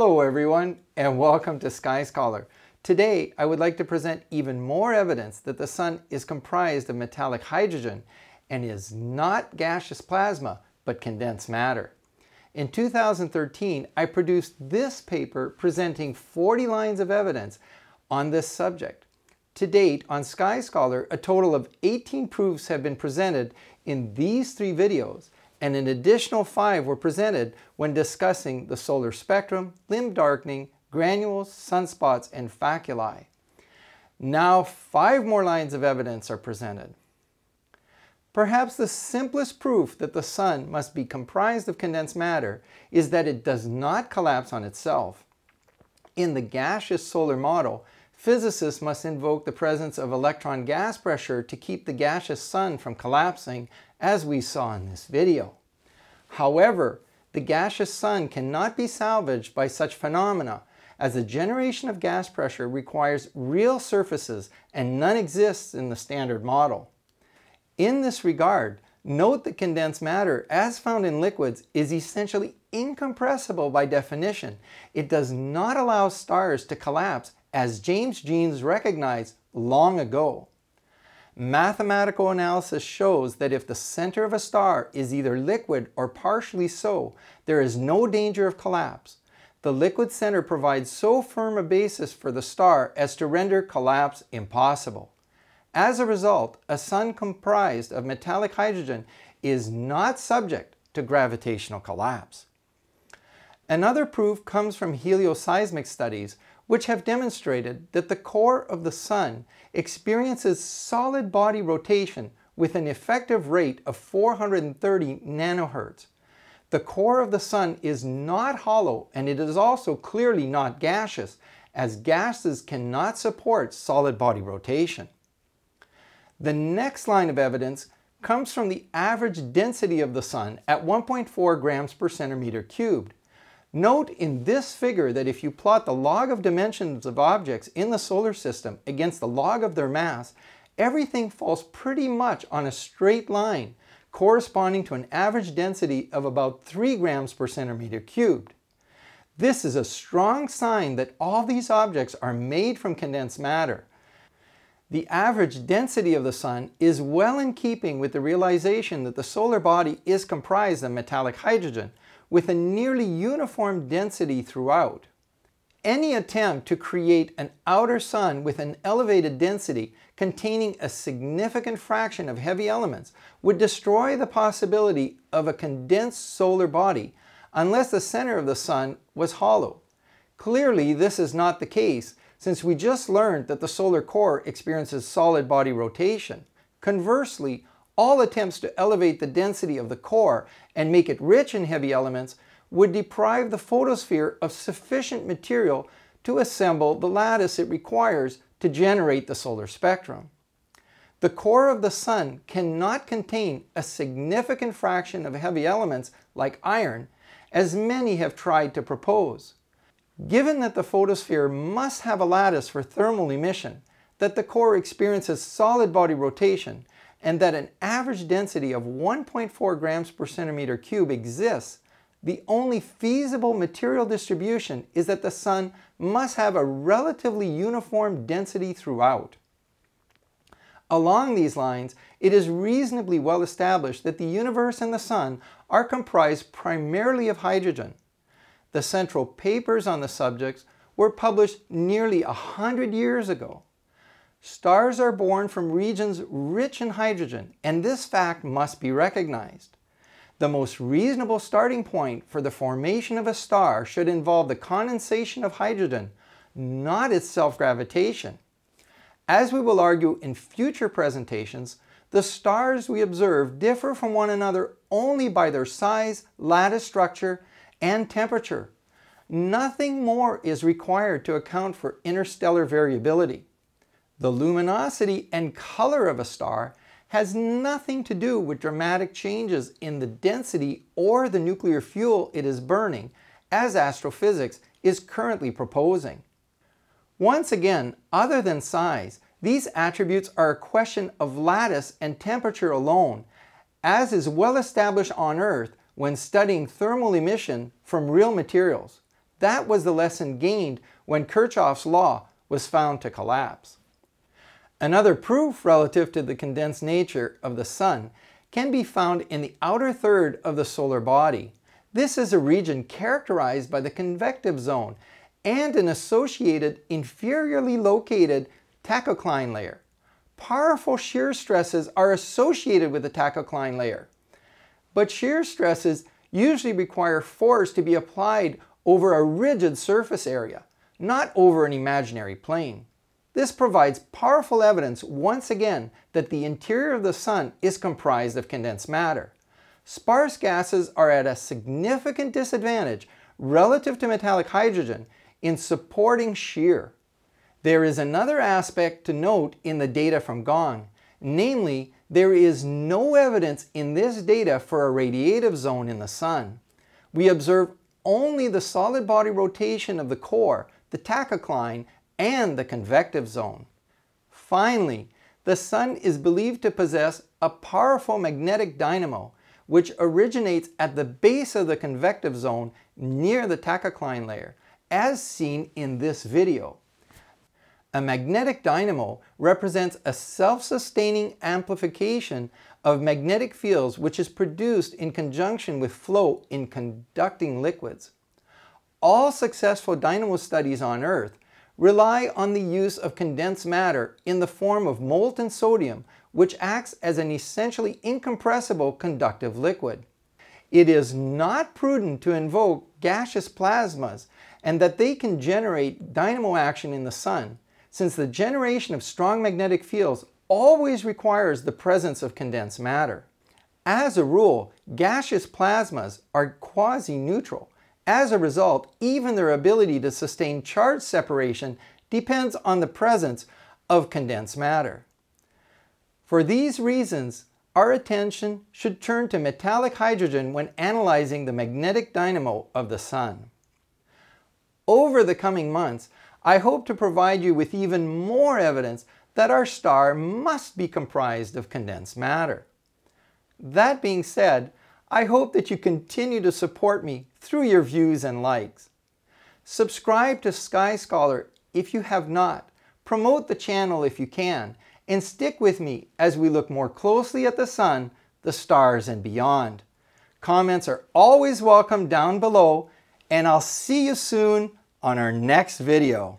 Hello everyone and welcome to Sky Scholar. Today I would like to present even more evidence that the Sun is comprised of metallic hydrogen and is not gaseous plasma but condensed matter. In 2013 I produced this paper presenting 40 lines of evidence on this subject. To date on Sky Scholar a total of 18 proofs have been presented in these three videos and an additional five were presented when discussing the solar spectrum, limb darkening, granules, sunspots, and faculae. Now five more lines of evidence are presented. Perhaps the simplest proof that the sun must be comprised of condensed matter is that it does not collapse on itself. In the gaseous solar model, Physicists must invoke the presence of electron gas pressure to keep the gaseous sun from collapsing, as we saw in this video. However, the gaseous sun cannot be salvaged by such phenomena, as the generation of gas pressure requires real surfaces and none exists in the standard model. In this regard, note that condensed matter, as found in liquids, is essentially incompressible by definition. It does not allow stars to collapse as James Jeans recognized long ago. Mathematical analysis shows that if the center of a star is either liquid or partially so, there is no danger of collapse. The liquid center provides so firm a basis for the star as to render collapse impossible. As a result, a sun comprised of metallic hydrogen is not subject to gravitational collapse. Another proof comes from helioseismic studies which have demonstrated that the core of the Sun experiences solid body rotation with an effective rate of 430 nanohertz. The core of the Sun is not hollow and it is also clearly not gaseous as gases cannot support solid body rotation. The next line of evidence comes from the average density of the Sun at 1.4 grams per centimeter cubed Note in this figure that if you plot the log of dimensions of objects in the solar system against the log of their mass, everything falls pretty much on a straight line, corresponding to an average density of about 3 grams per centimeter cubed. This is a strong sign that all these objects are made from condensed matter. The average density of the Sun is well in keeping with the realization that the solar body is comprised of metallic hydrogen, with a nearly uniform density throughout. Any attempt to create an outer sun with an elevated density containing a significant fraction of heavy elements would destroy the possibility of a condensed solar body unless the center of the sun was hollow. Clearly this is not the case since we just learned that the solar core experiences solid body rotation. Conversely, all attempts to elevate the density of the core and make it rich in heavy elements would deprive the photosphere of sufficient material to assemble the lattice it requires to generate the solar spectrum. The core of the Sun cannot contain a significant fraction of heavy elements like iron, as many have tried to propose. Given that the photosphere must have a lattice for thermal emission, that the core experiences solid body rotation, and that an average density of 1.4 grams per centimeter cube exists, the only feasible material distribution is that the Sun must have a relatively uniform density throughout. Along these lines, it is reasonably well established that the universe and the Sun are comprised primarily of hydrogen. The central papers on the subject were published nearly a hundred years ago. Stars are born from regions rich in hydrogen, and this fact must be recognized. The most reasonable starting point for the formation of a star should involve the condensation of hydrogen, not its self-gravitation. As we will argue in future presentations, the stars we observe differ from one another only by their size, lattice structure, and temperature. Nothing more is required to account for interstellar variability. The luminosity and color of a star has nothing to do with dramatic changes in the density or the nuclear fuel it is burning, as astrophysics is currently proposing. Once again, other than size, these attributes are a question of lattice and temperature alone, as is well established on Earth when studying thermal emission from real materials. That was the lesson gained when Kirchhoff's law was found to collapse. Another proof relative to the condensed nature of the Sun can be found in the outer third of the solar body. This is a region characterized by the convective zone and an associated inferiorly located tachocline layer. Powerful shear stresses are associated with the tachocline layer, but shear stresses usually require force to be applied over a rigid surface area, not over an imaginary plane. This provides powerful evidence once again that the interior of the Sun is comprised of condensed matter. Sparse gases are at a significant disadvantage relative to metallic hydrogen in supporting shear. There is another aspect to note in the data from Gong, namely there is no evidence in this data for a radiative zone in the Sun. We observe only the solid body rotation of the core, the tachocline, and the convective zone. Finally, the Sun is believed to possess a powerful magnetic dynamo which originates at the base of the convective zone near the tachocline layer, as seen in this video. A magnetic dynamo represents a self-sustaining amplification of magnetic fields which is produced in conjunction with flow in conducting liquids. All successful dynamo studies on Earth rely on the use of condensed matter in the form of molten sodium, which acts as an essentially incompressible conductive liquid. It is not prudent to invoke gaseous plasmas and that they can generate dynamo action in the sun, since the generation of strong magnetic fields always requires the presence of condensed matter. As a rule, gaseous plasmas are quasi-neutral, as a result, even their ability to sustain charge separation depends on the presence of condensed matter. For these reasons, our attention should turn to metallic hydrogen when analyzing the magnetic dynamo of the Sun. Over the coming months, I hope to provide you with even more evidence that our star must be comprised of condensed matter. That being said, I hope that you continue to support me through your views and likes. Subscribe to Sky Scholar if you have not. Promote the channel if you can. And stick with me as we look more closely at the sun, the stars, and beyond. Comments are always welcome down below, and I'll see you soon on our next video.